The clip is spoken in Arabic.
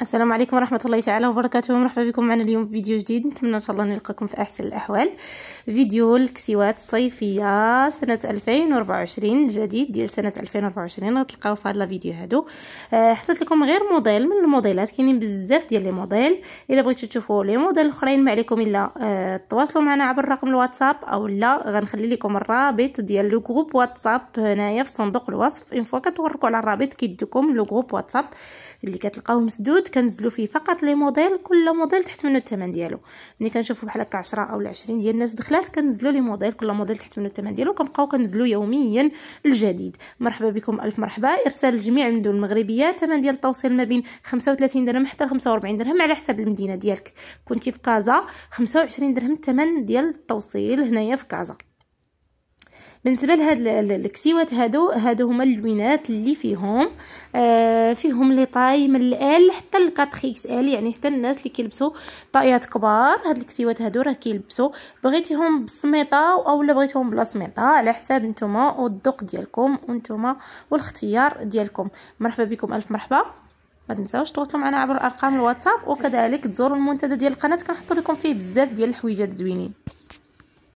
السلام عليكم ورحمة الله تعالى وبركاته مرحبا بكم معنا اليوم بفيديو جديد نتمنى إن شاء الله نلقاكم في أحسن الأحوال فيديو الكسوات الصيفية سنة 2024 الجديد ديال سنة 2024 غتلقاو في هاد الفيديو هادو آه، حطيت لكم غير موديل من الموديلات كاينين بزاف ديال لي موديل الا بغيتو تشوفوا لي موديل الاخرين ما عليكم الا آه، تواصلوا معنا عبر رقم الواتساب او لا غنخلي لكم الرابط ديال لو جروب واتساب هنايا في صندوق الوصف ان فوا كتوركوا على الرابط كيديكم لو جروب واتساب اللي كتلقاوه مسدود العروض كنزلو فيه فقط لي موديل كل موديل تحت منه الثمن ديالو ملي كنشوفو بحال هكا 10 او 20 ديال الناس دخلات كنزلو لي موديل كل موديل تحت منه الثمن ديالو كنبقاو كنزلو يوميا الجديد مرحبا بكم الف مرحبا ارسال الجميع من دول المغربيه الثمن ديال التوصيل ما بين 35 درهم حتى 45 درهم على حسب المدينه ديالك كنتي في كازا 25 درهم الثمن ديال التوصيل هنايا في كازا بالنسبه لهاد الكسيوات هادو هادو هما اللوينات اللي فيهم آه فيهم لي طاي من الال حتى ل 4 اكس ال يعني حتى الناس اللي كيلبسوا طايات كبار هاد الكسيوات هادو راه كيلبسوا بغيتيهم بالسميطه اولا بغيتهم بلا سميطه على حساب نتوما والذوق ديالكم وانتوما والاختيار ديالكم مرحبا بكم الف مرحبا ما تنساوش تواصلوا معنا عبر ارقام الواتساب وكذلك تزوروا المنتدى ديال القناه كنحط لكم فيه بزاف ديال الحويجات زوينين